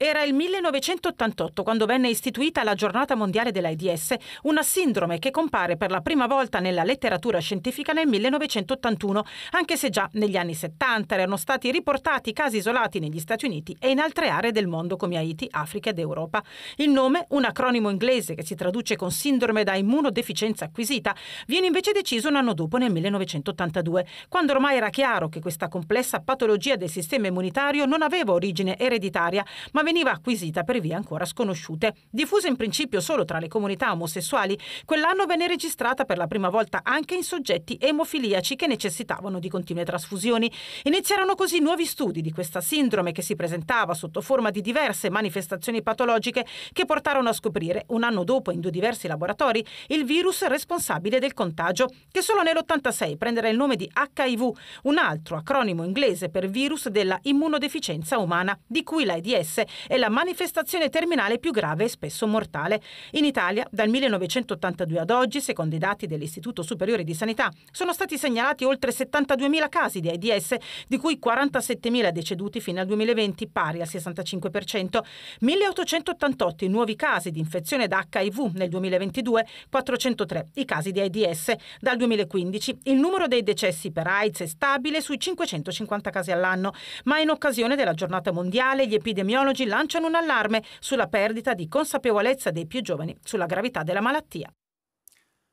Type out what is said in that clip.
Era il 1988 quando venne istituita la giornata mondiale dell'AIDS, una sindrome che compare per la prima volta nella letteratura scientifica nel 1981, anche se già negli anni 70 erano stati riportati casi isolati negli Stati Uniti e in altre aree del mondo come Haiti, Africa ed Europa. Il nome, un acronimo inglese che si traduce con sindrome da immunodeficienza acquisita, viene invece deciso un anno dopo nel 1982, quando ormai era chiaro che questa complessa patologia del sistema immunitario non aveva origine ereditaria, ma veniva acquisita per vie ancora sconosciute. Diffusa in principio solo tra le comunità omosessuali, quell'anno venne registrata per la prima volta anche in soggetti emofiliaci che necessitavano di continue trasfusioni. Iniziarono così nuovi studi di questa sindrome che si presentava sotto forma di diverse manifestazioni patologiche che portarono a scoprire, un anno dopo in due diversi laboratori, il virus responsabile del contagio, che solo nell'86 prenderà il nome di HIV, un altro acronimo inglese per virus della immunodeficienza umana, di cui l'AIDS è la manifestazione terminale più grave e spesso mortale. In Italia, dal 1982 ad oggi, secondo i dati dell'Istituto Superiore di Sanità, sono stati segnalati oltre 72.000 casi di AIDS, di cui 47.000 deceduti fino al 2020, pari al 65%, 1.888 i nuovi casi di infezione da HIV nel 2022, 403 i casi di AIDS. Dal 2015 il numero dei decessi per AIDS è stabile sui 550 casi all'anno, ma in occasione della giornata mondiale gli epidemiologi lanciano un allarme sulla perdita di consapevolezza dei più giovani sulla gravità della malattia.